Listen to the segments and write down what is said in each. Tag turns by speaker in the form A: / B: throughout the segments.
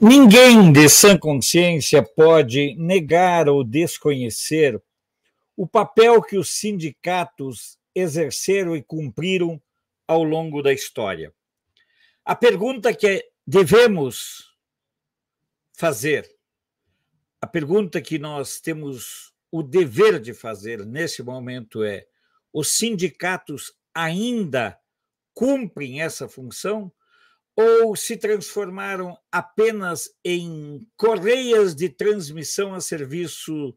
A: Ninguém de sã consciência pode negar ou desconhecer o papel que os sindicatos exerceram e cumpriram ao longo da história. A pergunta que devemos fazer, a pergunta que nós temos o dever de fazer nesse momento é: os sindicatos ainda cumprem essa função? ou se transformaram apenas em correias de transmissão a serviço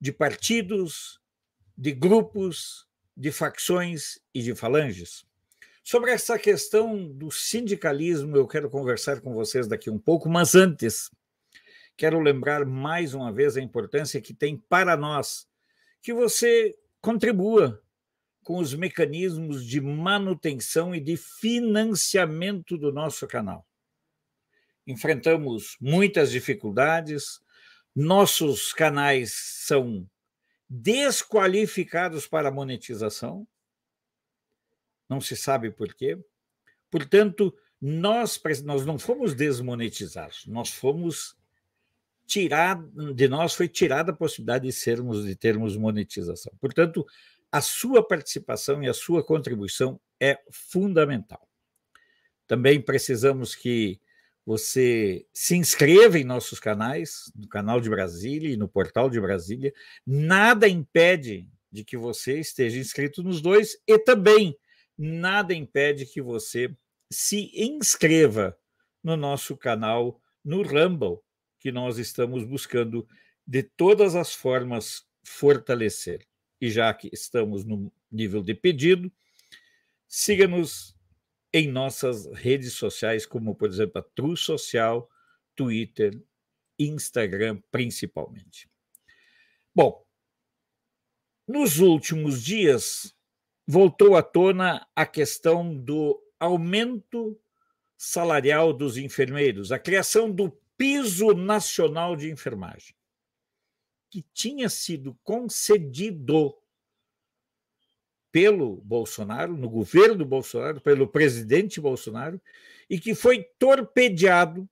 A: de partidos, de grupos, de facções e de falanges? Sobre essa questão do sindicalismo, eu quero conversar com vocês daqui um pouco, mas antes, quero lembrar mais uma vez a importância que tem para nós que você contribua com os mecanismos de manutenção e de financiamento do nosso canal. Enfrentamos muitas dificuldades, nossos canais são desqualificados para monetização, não se sabe por quê. Portanto, nós, nós não fomos desmonetizados, nós fomos tirados, de nós foi tirada a possibilidade de sermos, de termos monetização. Portanto, a sua participação e a sua contribuição é fundamental. Também precisamos que você se inscreva em nossos canais, no canal de Brasília e no portal de Brasília. Nada impede de que você esteja inscrito nos dois e também nada impede que você se inscreva no nosso canal no Rumble, que nós estamos buscando de todas as formas fortalecer e já que estamos no nível de pedido, siga-nos em nossas redes sociais, como, por exemplo, a Tru Social, Twitter, Instagram, principalmente. Bom, nos últimos dias voltou à tona a questão do aumento salarial dos enfermeiros, a criação do piso nacional de enfermagem que tinha sido concedido pelo Bolsonaro, no governo do Bolsonaro, pelo presidente Bolsonaro, e que foi torpedeado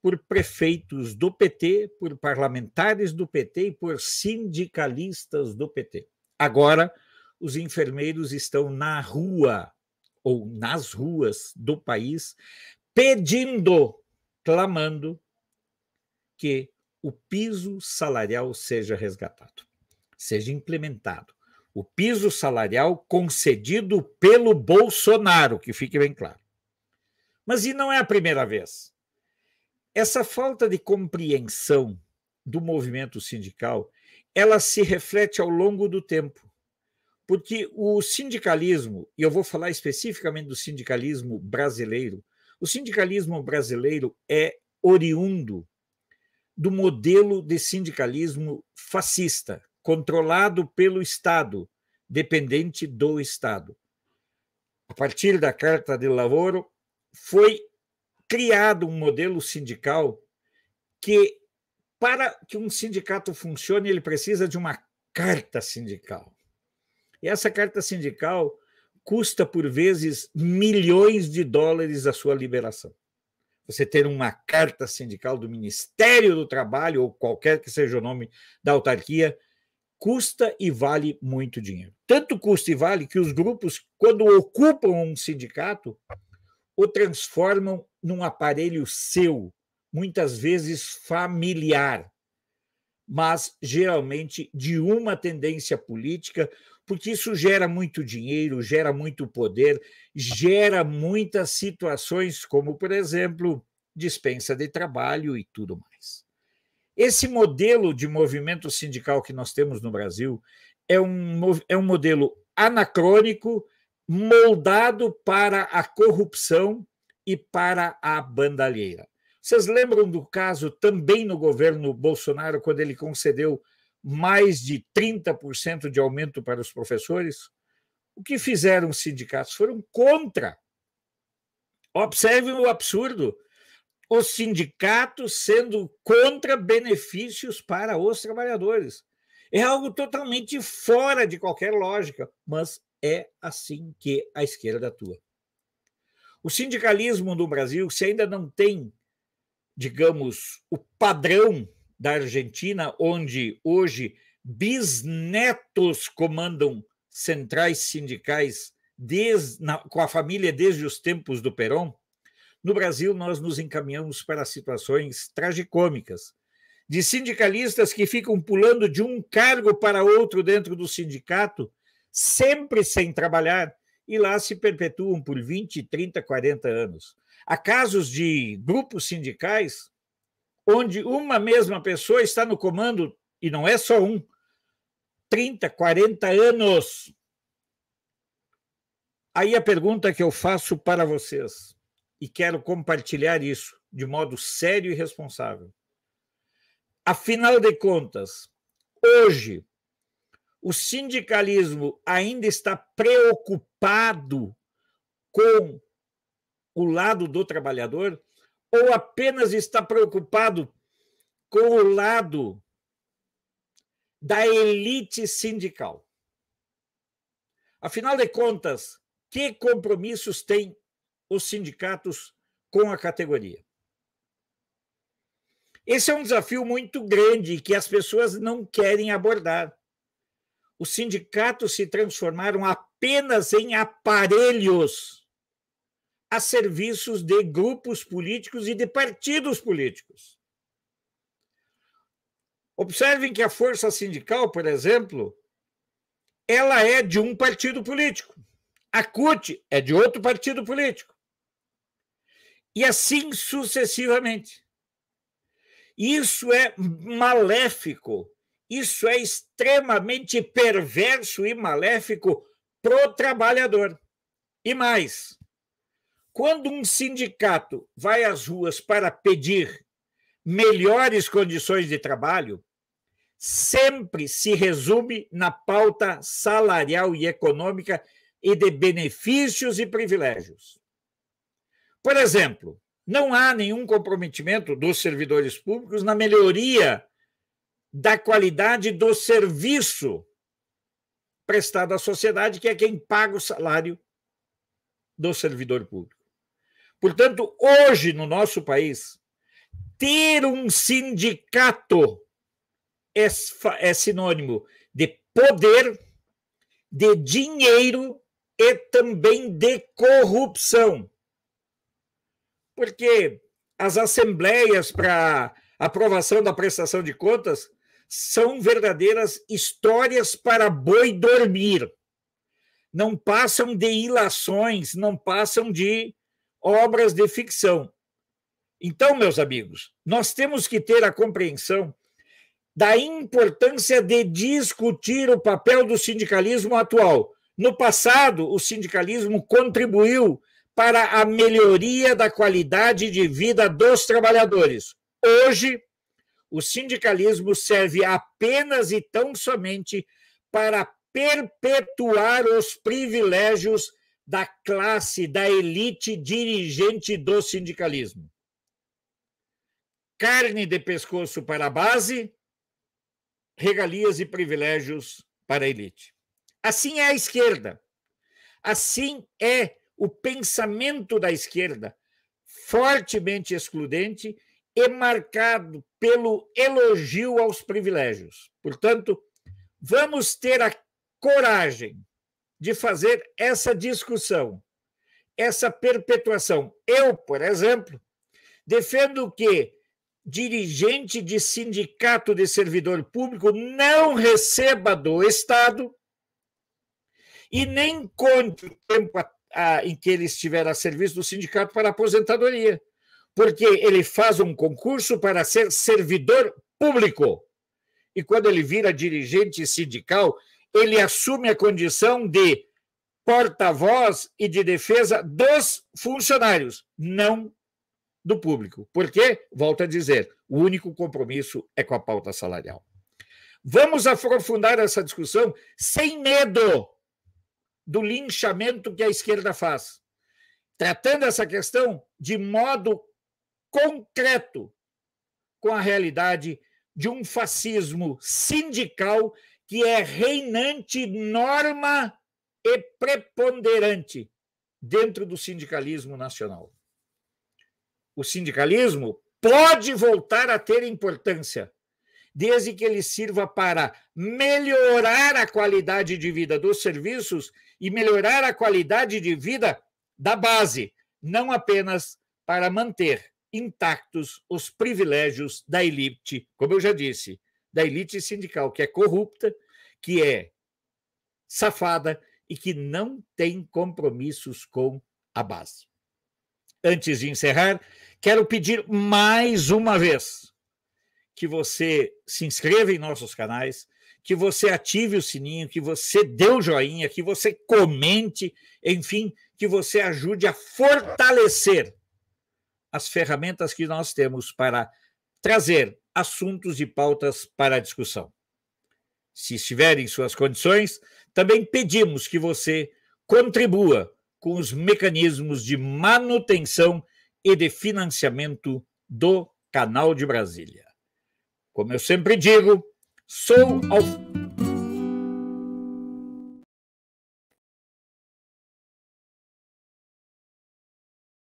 A: por prefeitos do PT, por parlamentares do PT e por sindicalistas do PT. Agora, os enfermeiros estão na rua ou nas ruas do país pedindo, clamando que o piso salarial seja resgatado, seja implementado. O piso salarial concedido pelo Bolsonaro, que fique bem claro. Mas e não é a primeira vez. Essa falta de compreensão do movimento sindical, ela se reflete ao longo do tempo. Porque o sindicalismo, e eu vou falar especificamente do sindicalismo brasileiro, o sindicalismo brasileiro é oriundo do modelo de sindicalismo fascista, controlado pelo Estado, dependente do Estado. A partir da Carta de Lavoro, foi criado um modelo sindical que, para que um sindicato funcione, ele precisa de uma carta sindical. E essa carta sindical custa, por vezes, milhões de dólares a sua liberação você ter uma carta sindical do Ministério do Trabalho, ou qualquer que seja o nome da autarquia, custa e vale muito dinheiro. Tanto custa e vale que os grupos, quando ocupam um sindicato, o transformam num aparelho seu, muitas vezes familiar mas geralmente de uma tendência política, porque isso gera muito dinheiro, gera muito poder, gera muitas situações, como, por exemplo, dispensa de trabalho e tudo mais. Esse modelo de movimento sindical que nós temos no Brasil é um, é um modelo anacrônico, moldado para a corrupção e para a bandalheira. Vocês lembram do caso também no governo Bolsonaro, quando ele concedeu mais de 30% de aumento para os professores? O que fizeram os sindicatos? Foram contra. Observem o absurdo. Os sindicatos sendo contra benefícios para os trabalhadores. É algo totalmente fora de qualquer lógica, mas é assim que a esquerda atua. O sindicalismo no Brasil, se ainda não tem digamos, o padrão da Argentina, onde hoje bisnetos comandam centrais sindicais desde, na, com a família desde os tempos do Perón, no Brasil nós nos encaminhamos para situações tragicômicas de sindicalistas que ficam pulando de um cargo para outro dentro do sindicato, sempre sem trabalhar, e lá se perpetuam por 20, 30, 40 anos. Há casos de grupos sindicais onde uma mesma pessoa está no comando, e não é só um, 30, 40 anos. Aí a pergunta que eu faço para vocês, e quero compartilhar isso de modo sério e responsável. Afinal de contas, hoje, o sindicalismo ainda está preocupado com o lado do trabalhador ou apenas está preocupado com o lado da elite sindical? Afinal de contas, que compromissos têm os sindicatos com a categoria? Esse é um desafio muito grande que as pessoas não querem abordar. Os sindicatos se transformaram apenas em aparelhos a serviços de grupos políticos e de partidos políticos. Observem que a força sindical, por exemplo, ela é de um partido político. A CUT é de outro partido político. E assim sucessivamente. Isso é maléfico, isso é extremamente perverso e maléfico pro trabalhador. E mais, quando um sindicato vai às ruas para pedir melhores condições de trabalho, sempre se resume na pauta salarial e econômica e de benefícios e privilégios. Por exemplo, não há nenhum comprometimento dos servidores públicos na melhoria da qualidade do serviço prestado à sociedade, que é quem paga o salário do servidor público. Portanto, hoje no nosso país, ter um sindicato é, é sinônimo de poder, de dinheiro e também de corrupção. Porque as assembleias para aprovação da prestação de contas são verdadeiras histórias para boi dormir. Não passam de ilações, não passam de obras de ficção. Então, meus amigos, nós temos que ter a compreensão da importância de discutir o papel do sindicalismo atual. No passado, o sindicalismo contribuiu para a melhoria da qualidade de vida dos trabalhadores. Hoje, o sindicalismo serve apenas e tão somente para perpetuar os privilégios da classe, da elite dirigente do sindicalismo. Carne de pescoço para a base, regalias e privilégios para a elite. Assim é a esquerda. Assim é o pensamento da esquerda, fortemente excludente e marcado pelo elogio aos privilégios. Portanto, vamos ter a coragem de fazer essa discussão, essa perpetuação. Eu, por exemplo, defendo que dirigente de sindicato de servidor público não receba do Estado e nem conte o tempo a, a, em que ele estiver a serviço do sindicato para aposentadoria, porque ele faz um concurso para ser servidor público. E quando ele vira dirigente sindical, ele assume a condição de porta-voz e de defesa dos funcionários, não do público. Porque, volto a dizer, o único compromisso é com a pauta salarial. Vamos aprofundar essa discussão sem medo do linchamento que a esquerda faz, tratando essa questão de modo concreto com a realidade de um fascismo sindical que é reinante, norma e preponderante dentro do sindicalismo nacional. O sindicalismo pode voltar a ter importância, desde que ele sirva para melhorar a qualidade de vida dos serviços e melhorar a qualidade de vida da base, não apenas para manter intactos os privilégios da elite, como eu já disse, da elite sindical, que é corrupta, que é safada e que não tem compromissos com a base. Antes de encerrar, quero pedir mais uma vez que você se inscreva em nossos canais, que você ative o sininho, que você dê o joinha, que você comente, enfim, que você ajude a fortalecer as ferramentas que nós temos para trazer assuntos e pautas para discussão. Se estiver em suas condições, também pedimos que você contribua com os mecanismos de manutenção e de financiamento do Canal de Brasília. Como eu sempre digo, sou ao